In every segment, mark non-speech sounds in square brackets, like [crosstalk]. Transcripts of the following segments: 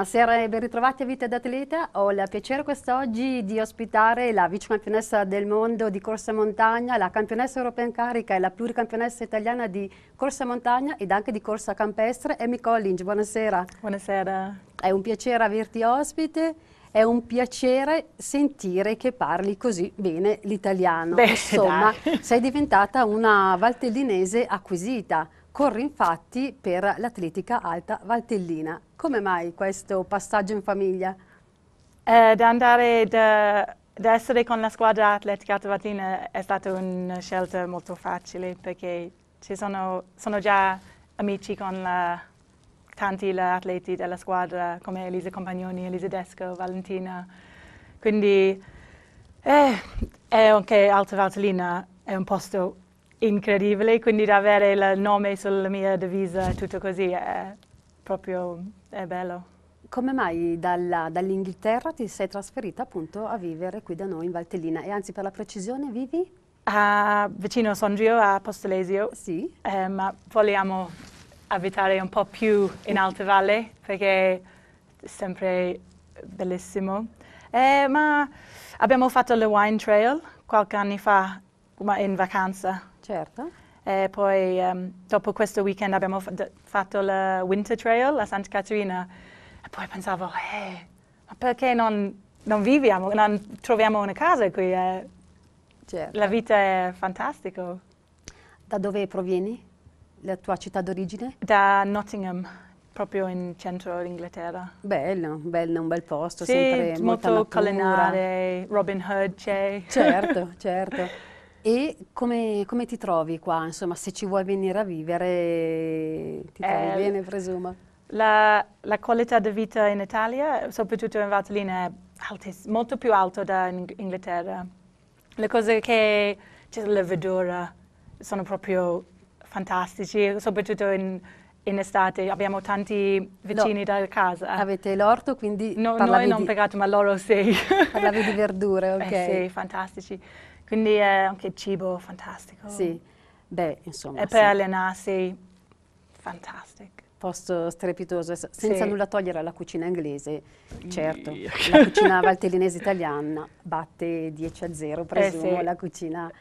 Buonasera e ben ritrovati a Vita d'Atleta. Ho il piacere quest'oggi di ospitare la vice campionessa del mondo di corsa montagna, la campionessa europea in carica e la pluricampionessa italiana di corsa montagna ed anche di corsa campestre, Amy Collins. Buonasera. Buonasera. È un piacere averti ospite. È un piacere sentire che parli così bene l'italiano. Insomma, dai. sei diventata una valtellinese acquisita corre infatti per l'atletica alta valtellina. Come mai questo passaggio in famiglia? Eh, da andare da, da, essere con la squadra atletica alta valtellina è stata una scelta molto facile perché ci sono, sono già amici con la, tanti atleti della squadra come Elisa Compagnoni, Elisa Desco, Valentina. Quindi eh, è anche Alta Valtellina è un posto incredibile, quindi avere il nome sulla mia divisa, e tutto così, è proprio è bello. Come mai dall'Inghilterra ti sei trasferita appunto a vivere qui da noi in Valtellina e anzi per la precisione vivi? A, vicino a San Gio, a Postolesio, sì. Eh, ma vogliamo abitare un po' più in Alta Valle perché è sempre bellissimo. Eh, ma abbiamo fatto le Wine Trail qualche anno fa ma in vacanza Certo. E poi um, dopo questo weekend abbiamo fatto la Winter Trail a Santa Caterina e poi pensavo, eh, ma perché non, non, viviamo, non troviamo una casa qui? Eh? Certo. La vita è fantastica. Da dove provieni? La tua città d'origine? Da Nottingham, proprio in centro d'Inghilterra. Bello, bello, un bel posto, sì, sempre molto molta natura. collinare, Robin Hood c'è. Certo, [laughs] certo. E come, come, ti trovi qua? Insomma, se ci vuoi venire a vivere, ti trovi eh, bene, presumo. La, la, qualità di vita in Italia, soprattutto in Valtellina, è altis, molto più alta da in Inghilterra. Le cose che c'è la verdura sono proprio fantastici, soprattutto in, in estate. Abbiamo tanti vicini no. da casa. Avete l'orto, quindi no, Noi non di... pagato, ma loro sì. Parlavi di verdure, [laughs] eh, ok. Eh sì, fantastici. Quindi è anche cibo fantastico. Sì, beh, insomma. E per sì. allenarsi, fantastico. Posto strepitoso, senza sì. nulla togliere alla cucina inglese, certo. la cucina valtellinese italiana batte 10 a 0, eh, presumo, eh sì. la cucina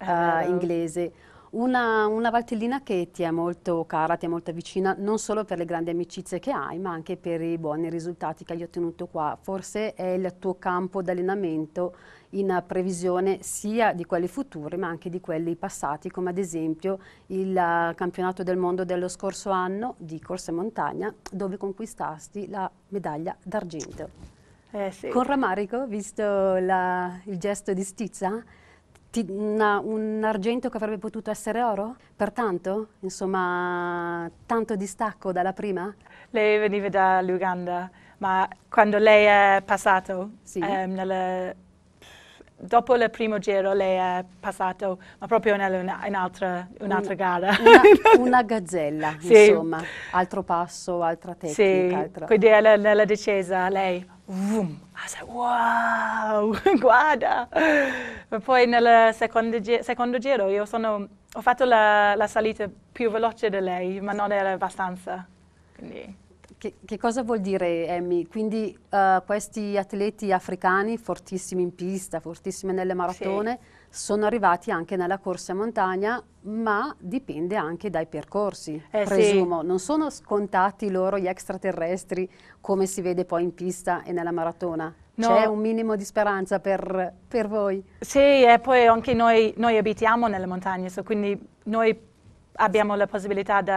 uh, inglese una, una Valtellina che ti è molto cara, ti è molto vicina, non solo per le grandi amicizie che hai, ma anche per i buoni risultati che hai ottenuto qua. Forse è il tuo campo d'allenamento in previsione sia di quelli futuri ma anche di quelli passati come ad esempio il eh, campionato del mondo dello scorso anno di corsa e montagna dove conquistasti la medaglia d'argento. Eh sì. Con rammarico, visto la, il gesto di stizza, una, un argento che avrebbe potuto essere oro? Pertanto, insomma, tanto distacco dalla prima? Lei veniva dall'Uganda, ma quando lei è passato, sì. ehm, nella, dopo il primo giro lei è passato, ma proprio nell'altra un'altra un, gara. Una, [laughs] una gazzella, sì. insomma, altro passo, altra tecnica. Sì, altra... quindi nella, nella discesa lei Vroom. I was like, wow, [laughs] guarda. Ma poi nel secondo, gi secondo giro io sono, ho fatto la, la, salita più veloce di lei, ma non era abbastanza. Quindi... Che, che, cosa vuol dire, Emmy? Quindi uh, questi atleti africani, fortissimi in pista, fortissimi nelle maratone, sì sono arrivati anche nella corsa montagna, ma dipende anche dai percorsi, eh, presumo. Sì. Non sono scontati loro gli extraterrestri come si vede poi in pista e nella maratona? No. C'è un minimo di speranza per, per voi? Sì, e poi anche noi, noi abitiamo nelle montagne, so quindi noi abbiamo la possibilità di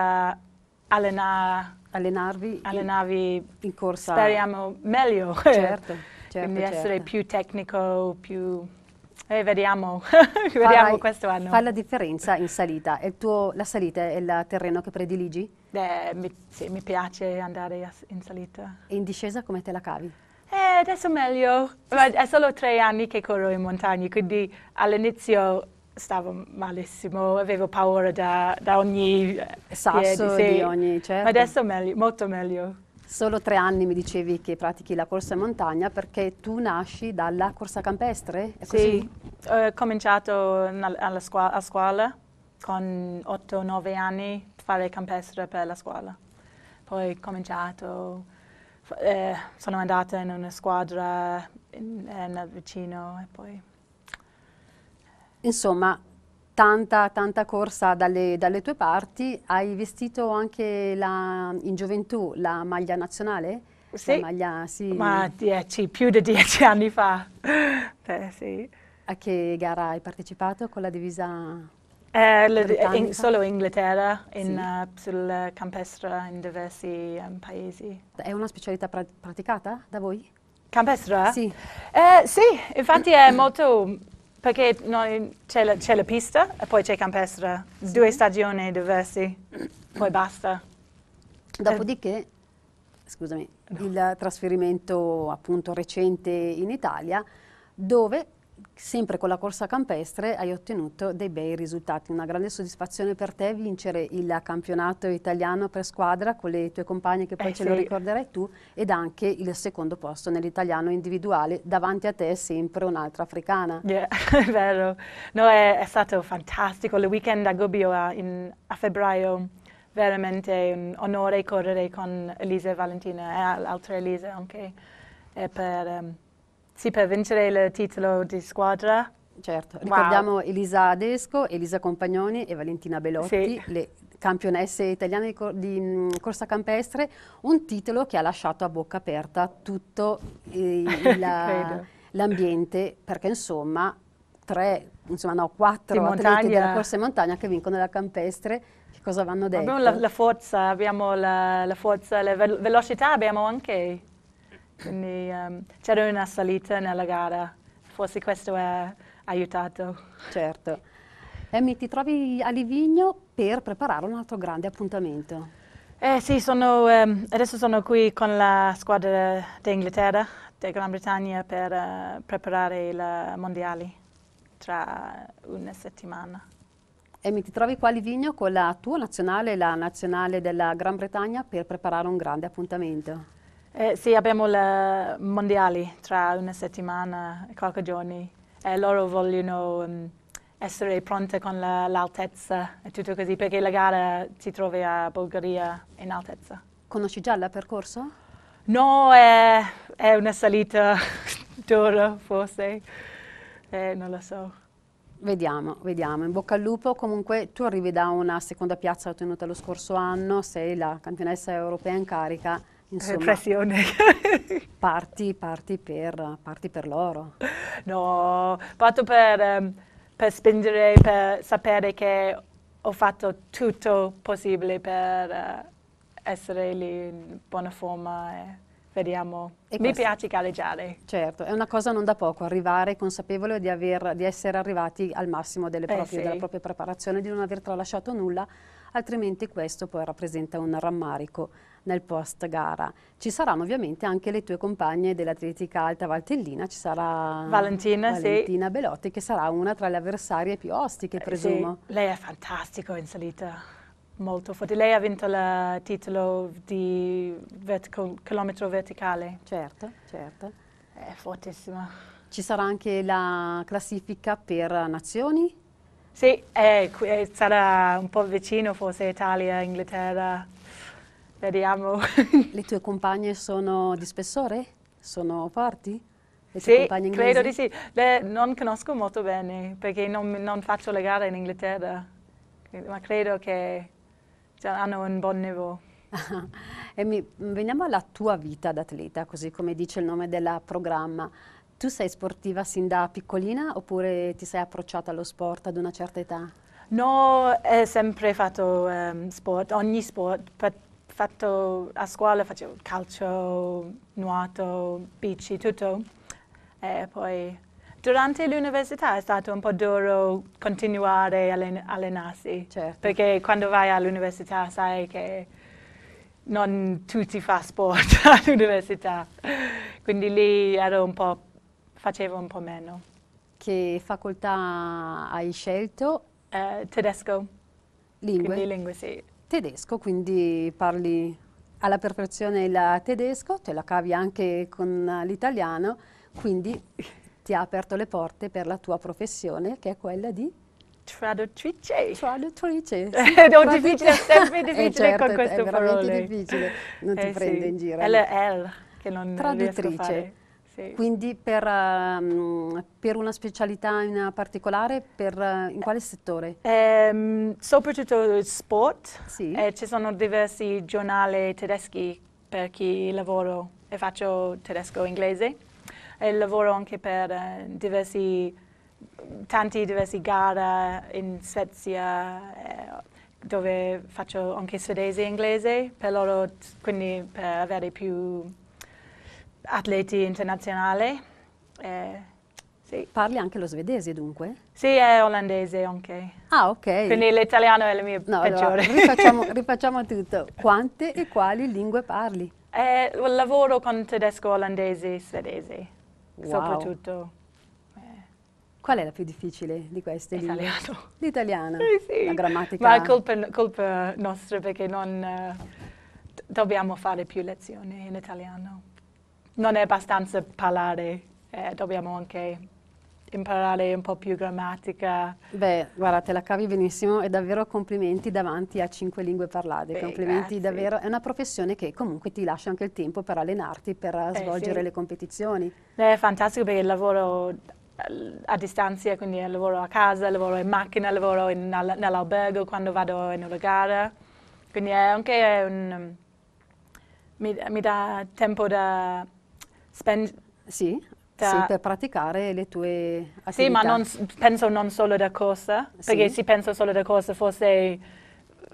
allenare allenarvi, allenarvi in, in, corsa. Speriamo meglio. Certo, [laughs] certo Quindi essere certo. più tecnico, più eh, vediamo, [laughs] vediamo Farai, questo anno. Fa la differenza in salita. Tuo, la salita è il terreno che prediligi? Eh, mi, sì, mi piace andare in salita. E in discesa come te la cavi? Eh, adesso meglio. È solo tre anni che corro in montagna, quindi all'inizio stavo malissimo, avevo paura da, da ogni eh, sasso, piede, sì. di ogni... Certo. Ma adesso meglio, molto meglio. Solo tre anni mi dicevi che pratichi la corsa in montagna perché tu nasci dalla corsa campestre? È sì, così? Eh, ho cominciato scuola, a scuola con 8-9 anni a fare campestre per la scuola. Poi ho cominciato, eh, sono andata in una squadra in, eh, nel vicino e poi... Insomma, tanta, tanta corsa dalle, dalle, tue parti. Hai vestito anche la, in gioventù la maglia nazionale? Sì, maglia, sì. ma dieci, più di dieci anni fa. [laughs] Beh, sì. A che gara hai partecipato con la divisa? Eh, le, eh, in, solo in Inghilterra, in, sì. uh, sul campestre in diversi um, paesi. È una specialità pra praticata da voi? Campestre? Sì. Eh, sì, infatti è molto perché noi c'è la, la, pista e poi c'è campestre, sì. due stagioni diverse, poi basta. Dopodiché, scusami, il trasferimento appunto recente in Italia, dove sempre con la corsa campestre hai ottenuto dei bei risultati. Una grande soddisfazione per te vincere il campionato italiano per squadra con le tue compagne che poi eh, ce sì. lo ricorderai tu ed anche il secondo posto nell'italiano individuale. Davanti a te sempre un'altra africana. Yeah, [laughs] è vero. No, è, è, stato fantastico. Il weekend a Gubbio a, in, a febbraio veramente un onore correre con Elisa e Valentina e eh, altre Elisa anche. E eh, per, um, sì, per vincere il titolo di squadra. Certo, ricordiamo Elisa Adesco, Elisa Compagnoni e Valentina Belotti, sì. le campionesse italiane di, cor di, corsa campestre, un titolo che ha lasciato a bocca aperta tutto eh, [laughs] l'ambiente, perché insomma tre, insomma no, quattro sì, atleti della corsa in montagna che vincono la campestre, che cosa vanno detto? Abbiamo la, la forza, abbiamo la, la forza, la ve velocità abbiamo anche quindi um, c'era una salita nella gara, forse questo ha aiutato. Certo. Emmy, ti trovi a Livigno per preparare un altro grande appuntamento. Eh sì, sono, um, adesso sono qui con la squadra d'Inghilterra, della Gran Bretagna, per uh, preparare i mondiali tra una settimana. Emi, ti trovi qua a Livigno con la tua nazionale e la nazionale della Gran Bretagna per preparare un grande appuntamento. Eh, sì, abbiamo i eh, mondiali tra una settimana e qualche giorno e loro vogliono um, essere pronte con l'altezza la, e tutto così perché la gara si trova a Bulgaria in altezza. Conosci già il percorso? No, è, è una salita [laughs] dura forse, eh, non lo so. Vediamo, vediamo, in bocca al lupo, comunque tu arrivi da una seconda piazza ottenuta lo scorso anno, sei la campionessa europea in carica, Insomma, repressione. [laughs] parti, parti, per, parti per loro. No, parto per, ehm, per spingere, per sapere che ho fatto tutto possibile per eh, essere lì in buona forma. E Vediamo. E Mi questo. piace galleggiare. Certo, è una cosa non da poco, arrivare consapevole di, aver, di essere arrivati al massimo delle eh, proprie, eh sì. della propria preparazione, di non aver tralasciato nulla, altrimenti questo poi rappresenta un rammarico nel post gara. Ci saranno ovviamente anche le tue compagne dell'atletica alta valtellina, ci sarà Valentina, Valentina sì. Belotti che sarà una tra le avversarie più ostiche, eh, presumo. Sì. Lei è fantastico in salita molto forte. Lei ha vinto il titolo di chilometro verticale. Certo, certo. È fortissima. Ci sarà anche la classifica per nazioni? Sì, è, sarà un po' vicino, forse Italia, Inghilterra, vediamo. [laughs] Le tue compagne sono di spessore? Sono forti? Le sì, credo di sì. Le, non conosco molto bene perché non, non faccio le gare in Inghilterra, ma credo che cioè, hanno un buon [laughs] e mi, veniamo alla tua vita d'atleta, così come dice il nome del programma. Tu sei sportiva sin da piccolina oppure ti sei approcciata allo sport ad una certa età? No, ho sempre fatto um, sport, ogni sport. Fatto, a scuola facevo calcio, nuoto, bici, tutto. E poi durante l'università è stato un po' duro continuare a allen allenarsi, certo. perché quando vai all'università sai che non tutti fanno sport [laughs] all'università, quindi lì un facevo un po' meno. Che facoltà hai scelto? Eh, tedesco. Lingue? Quindi lingue, sì. Tedesco, quindi parli alla perfezione il tedesco, te la cavi anche con l'italiano, quindi ti ha aperto le porte per la tua professione, che è quella di traduttrice. Traduttrice. [laughs] Sì, è no, difficile, è sempre eh, difficile certo, con questo parole. È veramente parole. difficile, non ti eh prende in giro. LL, eh. che non Traduttrice. Sì. Quindi per, um, per, una specialità in particolare, per, uh, in quale settore? Um, ehm, soprattutto sport, sì. eh, ci sono diversi giornali tedeschi per chi lavoro e faccio tedesco-inglese e lavoro anche per eh, diversi, tanti diversi gare in Svezia eh, dove faccio anche svedese e inglese per loro, quindi per avere più atleti internazionali. Eh, sì. Parli anche lo svedese dunque? Sì, è olandese anche. Ah, ok. Quindi l'italiano è la mia no, peggiore. Allora, rifacciamo, [laughs] rifacciamo, tutto. Quante e quali lingue parli? Eh, lavoro con tedesco, olandese, e svedese wow. soprattutto. Qual è la più difficile di queste? L'italiano. L'italiano, eh sì. la grammatica. Ma è colpa, colpa nostra perché non eh, dobbiamo fare più lezioni in italiano. Non è abbastanza parlare, eh, dobbiamo anche imparare un po' più grammatica. Beh, guarda, te la cavi benissimo e davvero complimenti davanti a cinque lingue parlate. Beh, complimenti grazie. davvero. È una professione che comunque ti lascia anche il tempo per allenarti, per eh, svolgere sì. le competizioni. Beh, È fantastico perché lavoro eh, a distanza, quindi lavoro a casa, lavoro in macchina, lavoro in, nell'albergo quando vado in una gara. Quindi è anche un... mi, mi dà tempo da spendere sì. Da... Sì, per praticare le tue attività. Sì, ma non, penso non solo da corsa, sì. perché se penso solo da corsa forse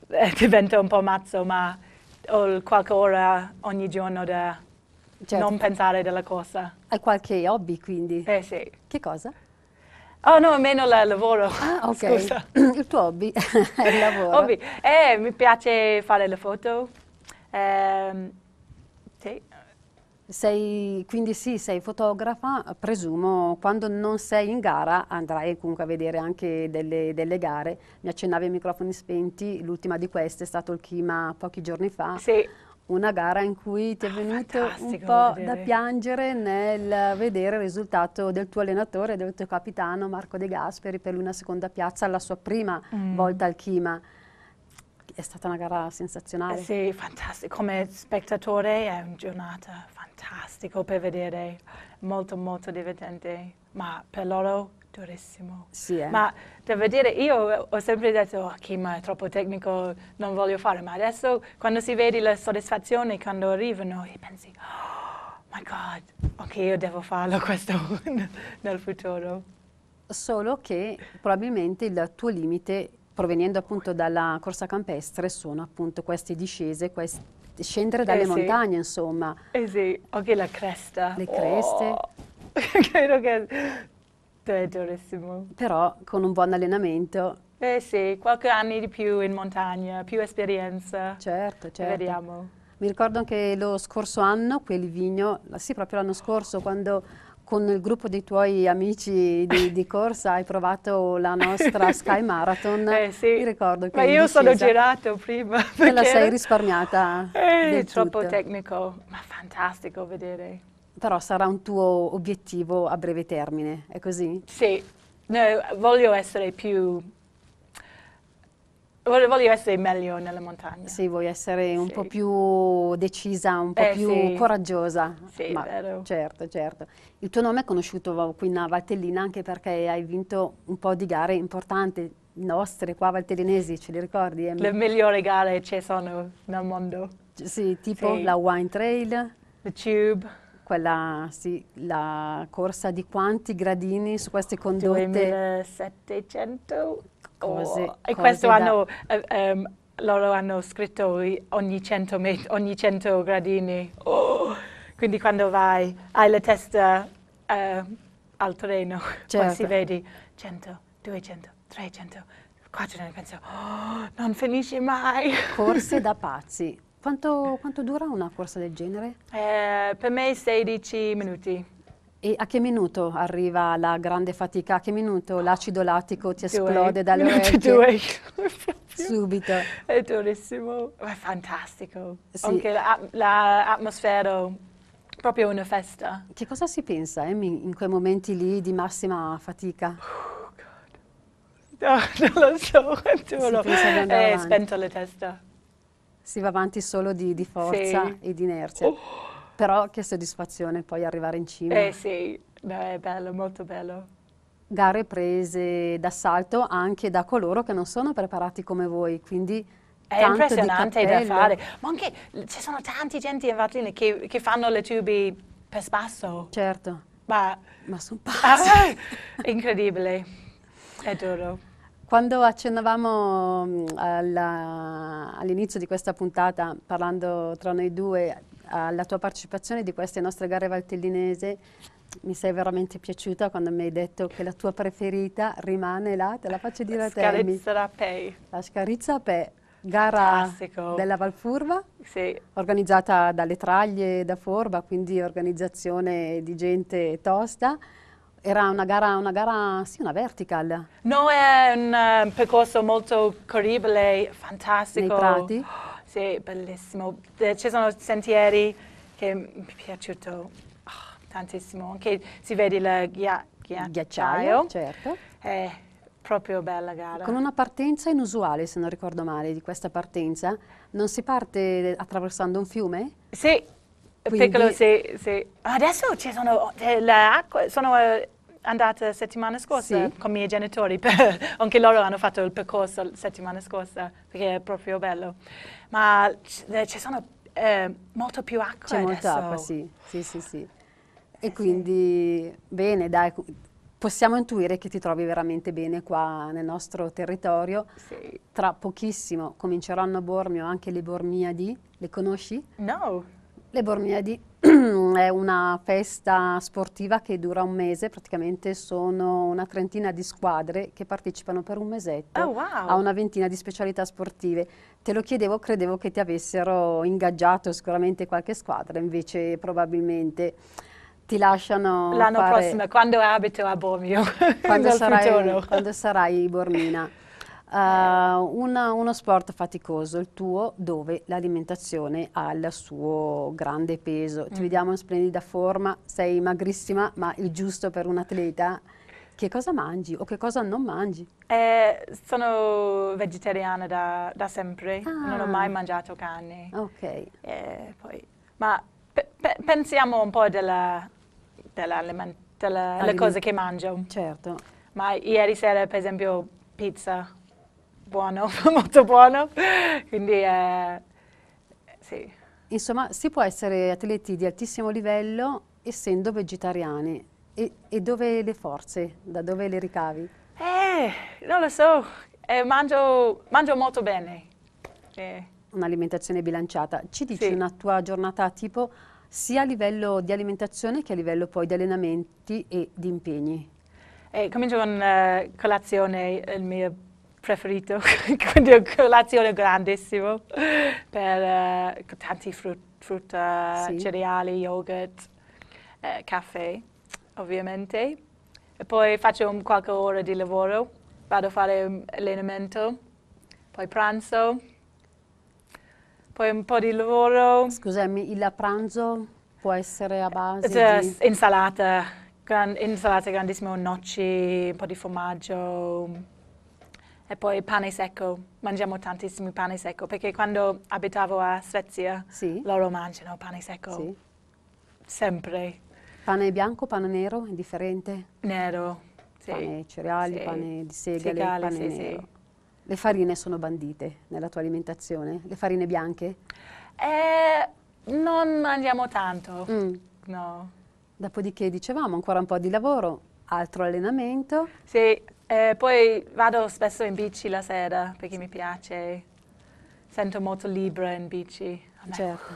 eh, [laughs] divento un po' mazzo, ma ho qualche ora ogni giorno da certo. non pensare della corsa. Hai qualche hobby quindi? Eh sì. Che cosa? Oh no, meno il lavoro. Ah, [laughs] ok. Scusa. [clears throat] Il tuo hobby [laughs] è il lavoro. Hobby. Eh, mi piace fare le foto. Eh, sì. Sei, quindi sì, sei fotografa, presumo, quando non sei in gara andrai comunque a vedere anche delle, delle gare. Mi accennavi ai microfoni spenti, l'ultima di queste è stato il Kima pochi giorni fa. Sì. Una gara in cui ti è ah, venuto ah, un po' vedere. da piangere nel vedere il risultato del tuo allenatore, del tuo capitano Marco De Gasperi per una seconda piazza alla sua prima mm. volta al Kima è stata una gara sensazionale. Eh sì, fantastico. Come spettatore è una giornata fantastico per vedere, molto molto divertente, ma per loro durissimo. Sì, eh? Ma devo vedere, io ho sempre detto, ok, ma è troppo tecnico, non voglio fare, ma adesso quando si vede la soddisfazione quando arrivano e pensi, oh my god, ok, io devo farlo questo [laughs] nel futuro. Solo che probabilmente il tuo limite proveniendo appunto dalla corsa campestre sono appunto queste discese, questi scendere dalle eh sì. montagne, insomma. Eh sì, anche la cresta. Le creste. Oh. [laughs] Credo che è durissimo. Però con un buon allenamento. Eh sì, qualche anno di più in montagna, più esperienza. Certo, certo. Vediamo. Mi ricordo anche lo scorso anno quel a sì proprio l'anno scorso, quando con il gruppo dei tuoi amici di, di corsa hai provato la nostra [laughs] Sky Marathon. eh sì, Mi ricordo che ma io sono girato prima. Te la sei risparmiata. È eh, troppo tutto. tecnico, ma fantastico vedere. Però sarà un tuo obiettivo a breve termine, è così? Sì, no, eh, voglio essere più Voglio essere meglio nella montagna. Sì, voglio essere un sì. po' più decisa, un po' eh, più sì. coraggiosa. Sì, Ma, vero. Certo, certo. Il tuo nome è conosciuto qui in Valtellina anche perché hai vinto un po' di gare importanti nostre qua valtellinesi, ce li ricordi? Emma? Le migliori gare ci sono nel mondo. Sì, tipo la Wine Trail. The Tube. Quella, sì, la corsa di quanti gradini su queste condotte? 2700 cose. Oh, e cose questo hanno, eh, um, loro hanno scritto ogni 100, met- ogni 100 gradini. Oh, quindi quando vai, hai la testa uh, eh, al treno, certo. poi si certo. vedi 100, 200, 300, 400, e penso, oh, non finisce mai. [laughs] Corse da pazzi. Quanto, quanto, dura una corsa del genere? Eh, per me 16 minuti. E a che minuto arriva la grande fatica? A che minuto l'acido lattico ti esplode dalle orecchie? Subito. È durissimo, è fantastico. Sì. Anche l'atmosfera, la proprio una festa. Che cosa si pensa eh, in quei momenti lì di massima fatica? Oh, God. No, [laughs] non lo so, giuro. È spento la testa. Si va avanti solo di, di forza sì. e di inerzia. Oh. Però che soddisfazione poi arrivare in cima. Eh sì, Beh, è bello, molto bello. Gare prese d'assalto anche da coloro che non sono preparati come voi, quindi è impressionante da fare, ma anche ci sono tanti gente in Vatlin che, che, fanno le tubi per spasso. Certo. Ma, ma sono [laughs] pazzi. Ah, [laughs] incredibile, è duro. Quando accennavamo all'inizio di questa puntata, parlando tra noi due, alla tua partecipazione di queste nostre gare valtellinese. Mi sei veramente piaciuta quando mi hai detto che la tua preferita rimane là, te la faccio dire la a te. Scarizza Pei. La Scarizza Pei, gara Fantastico. della Valfurva, sì. organizzata dalle Traglie da Forba, quindi organizzazione di gente tosta. Era una gara, una gara, sì, una vertical. No, è un, un eh, percorso molto corribile, fantastico. Nei prati? Sì, bellissimo. Eh, ci sono sentieri che mi è piaciuto oh, ah, tantissimo. Anche si vede il ghiacciaio. ghiacciaio, certo. È proprio bella gara. Con una partenza inusuale, se non ricordo male, di questa partenza. Non si parte attraversando un fiume? Sì, quindi... piccolo, sì, sì. Adesso ci sono eh, le acque, sono eh, andata settimana scorsa sì. con i miei genitori, per, [laughs] anche loro hanno fatto il percorso settimana scorsa, perché è proprio bello. Ma eh, ci sono eh, molto più acqua C'è molta acqua, sì, sì, sì. sì. Eh, e quindi, sì. bene, dai, possiamo intuire che ti trovi veramente bene qua nel nostro territorio. Sì. Tra pochissimo cominceranno a Bormio anche le Bormiadi, le conosci? No. Le Bormiadi [clears throat] è una festa sportiva che dura un mese, praticamente sono una trentina di squadre che partecipano per un mesetto oh, wow. a una ventina di specialità sportive. Te lo chiedevo, credevo che ti avessero ingaggiato sicuramente qualche squadra, invece probabilmente ti lasciano L'anno fare... prossimo, quando abito a Bormio, [laughs] quando, sarai, quando sarai bormina. Eh, una, uno sport faticoso, il tuo, dove l'alimentazione ha il suo grande peso. Ti mm. vediamo in splendida forma, sei magrissima, ma il giusto per un atleta. Che cosa mangi o che cosa non mangi? Eh, sono vegetariana da, da sempre, ah. non ho mai ah. mangiato carne. Ok. Eh, poi, ma pe pe pensiamo un po' delle cose che mangio. Certo. Ma ieri sera, per esempio, pizza buono, [laughs] molto buono, quindi eh, sì. Insomma, si può essere atleti di altissimo livello essendo vegetariani. E, e dove le forze? Da dove le ricavi? Eh, non lo so, eh, mangio, mangio, molto bene. Eh. Un'alimentazione bilanciata. Ci dici sì. una tua giornata tipo sia a livello di alimentazione che a livello poi di allenamenti e di impegni? Eh, comincio con eh, colazione, il mio preferito, [laughs] quindi un colazione grandissimo per uh, tanti frut frutta, eh, sì. cereali, yogurt, eh, caffè ovviamente. E poi faccio un, qualche ora di lavoro, vado a fare allenamento, poi pranzo, poi un po' di lavoro. Scusami, il pranzo può essere a base cioè, di... Insalata, gran, insalata grandissima, noci, un po' di formaggio, e poi pane secco, mangiamo tantissimo pane secco, perché quando abitavo a Svezia sì. loro mangiano pane secco sì. sempre. Pane bianco, pane nero, indifferente? Nero, sì. Pane cereali, pane di segale, Cicale, pane nero. Le farine sono bandite nella tua alimentazione? Le farine bianche? Eh, non mangiamo tanto, mm. no. Dopodiché dicevamo ancora un po' di lavoro, altro allenamento. Sì, e eh, poi vado spesso in bici la sera perché mi piace, sento molto libera in bici. Certo.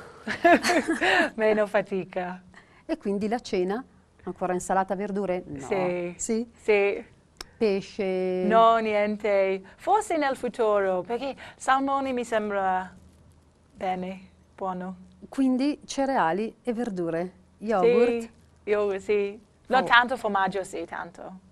[laughs] Meno fatica. E quindi la cena? Ancora insalata, verdure? No. Sì. Sì? Sì. Pesce? No, niente. Forse nel futuro, perché salmone mi sembra bene, buono. Quindi cereali e verdure? Yogurt? Sì, yogurt, sì. No, oh. tanto formaggio, sì, tanto.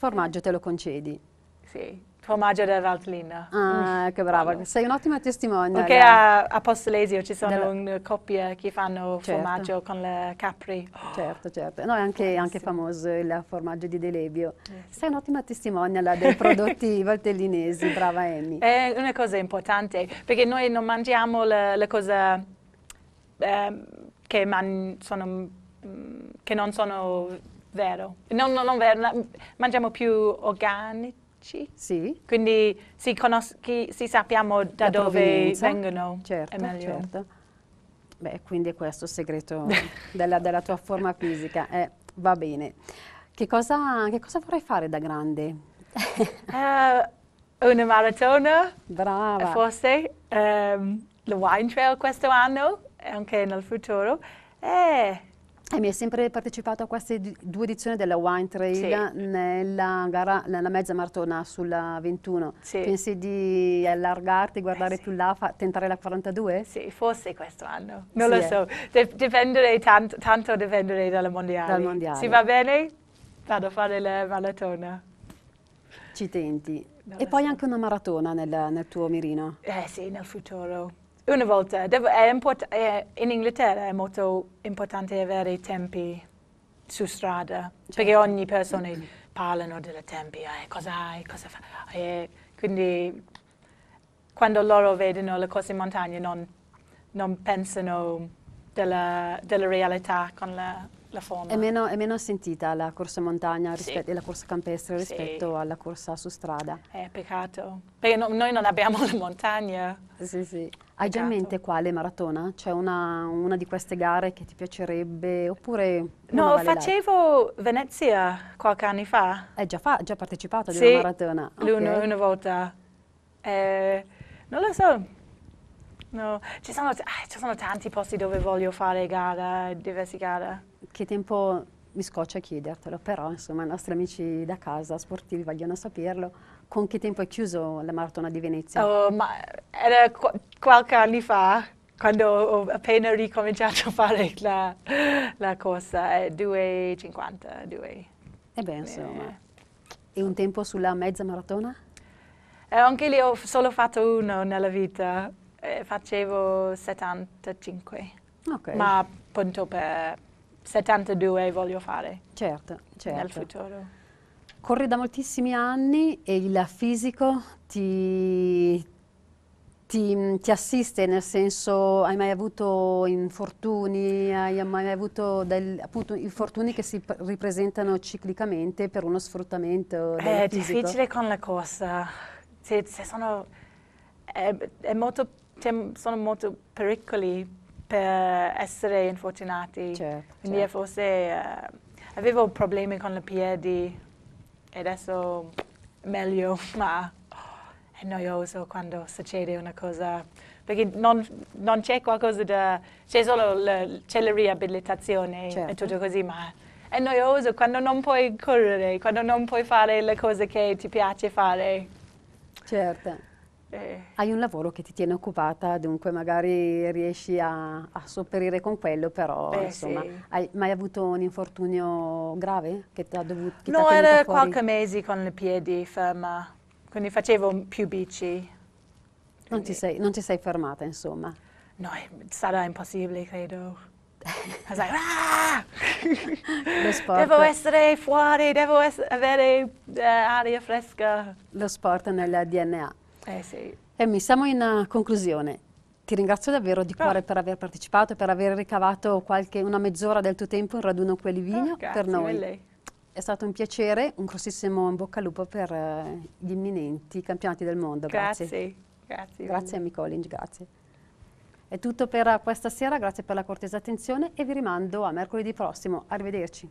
Formaggio te lo concedi. Sì, formaggio della Valtellina. Ah, che brava, sei un'ottima testimone. Perché a, a Postolesia ci sono della... un, coppie che fanno certo. formaggio con le capri. Certo, certo. No, è anche, anche famoso il formaggio di Delebio. Yes. Sei un'ottima testimonial dei prodotti [laughs] valtellinesi, brava Emmy. È una cosa importante, perché noi non mangiamo le, le cose eh, che, man sono, mm, che non sono Vero. Non, non, non vero, mangiamo più organici. Sì. Quindi si, conosci, si sappiamo da La dove vengono. Certo, è meglio. certo. Beh, quindi questo il segreto [laughs] della, della, tua forma fisica. Eh, va bene. Che cosa, che cosa, vorrai fare da grande? uh, [laughs] una maratona. Brava. Forse. Um, il Wine Trail questo anno e anche nel futuro. Eh, e mi è sempre partecipato a queste due edizioni della Wine Trail sì. nella, gara, nella mezza maratona sulla 21. Sì. Pensi di allargarti, guardare eh sì. più là, tentare la 42? Sì, forse questo anno. Non lo eh. so. De dipenderei tanto, tanto dipenderei dalle mondiali. Dal mondiale. Si va bene? Vado a fare la maratona. Ci tenti. Non e poi so. anche una maratona nel, nel tuo mirino. Eh sì, nel futuro una volta. Devo, è, in Inghilterra è er molto importante avere er i tempi su strada, certo. perché ogni persona mm -hmm. parlano dei tempi, eh, cosa hai, cosa fai. Eh, quindi quando loro vedono le cose in montagna non, non pensano della, della realtà con la la FOM. È meno, è meno sentita la corsa montagna sì. e la corsa campestre rispetto sì. alla corsa su strada. È eh, peccato, perché no, noi non abbiamo la montagna. Sì, sì. Hai già in mente quale maratona? C'è una, una, di queste gare che ti piacerebbe oppure... No, vale facevo Venezia qualche anno fa. Hai già, fa, già partecipato sì. ad una maratona? Sì, okay. una volta. Eh, non lo so, No, ci sono, ah, ci sono, tanti posti dove voglio fare gara, eh, diversi gara. Che tempo mi scoccia chiedertelo, però insomma i nostri amici da casa sportivi vogliono saperlo. Con che tempo è chiuso la maratona di Venezia? Oh, ma era qu qualche anno fa, quando ho appena ricominciato a fare la, la corsa, è 2,50, 2. E eh beh, insomma. Eh. E un tempo sulla mezza maratona? Eh, anche lì ho solo fatto uno nella vita, eh, facevo 75. Okay. Ma appunto per 72 voglio fare. Certo, certo. Nel futuro. Corri da moltissimi anni e il fisico ti, ti, ti, assiste, nel senso hai mai avuto infortuni, hai mai avuto del, appunto infortuni che si ripresentano ciclicamente per uno sfruttamento eh, È fisico. difficile con la corsa, se, se sono, è, è, molto cioè, sono molto pericoli per essere infortunati. Certo, Quindi certo. forse uh, avevo problemi con i piedi e adesso meglio, [laughs] ma è noioso quando succede una cosa, perché non, non c'è qualcosa da... c'è solo la, la riabilitazione certo. e tutto così, ma è noioso quando non puoi correre, quando non puoi fare le cose che ti piace fare. Certo. Eh. Hai un lavoro che ti tiene occupata, dunque magari riesci a, a sopperire con quello, però Beh, insomma, sì. hai mai avuto un infortunio grave che ti ha dovuto... Che no, era qualche mese con i piedi ferma, quindi facevo più bici. Non, ti sei, non ti sei fermata, insomma? No, sarà impossibile, credo. I was like, ah! devo essere fuori, devo es avere uh, aria fresca. Lo sport nel DNA. Eh sì. Emmi, siamo in eh, conclusione. Ti ringrazio davvero di cuore ah. per aver partecipato e per aver ricavato qualche, una mezz'ora del tuo tempo in raduno Quelivigno oh, ah, per noi. Lei. È stato un piacere, un grossissimo in bocca al lupo per uh, gli imminenti campionati del mondo. Grazie. Grazie, grazie, grazie a Micolin, grazie. È tutto per eh, questa sera, grazie per la cortesa attenzione e vi rimando a mercoledì prossimo. Arrivederci.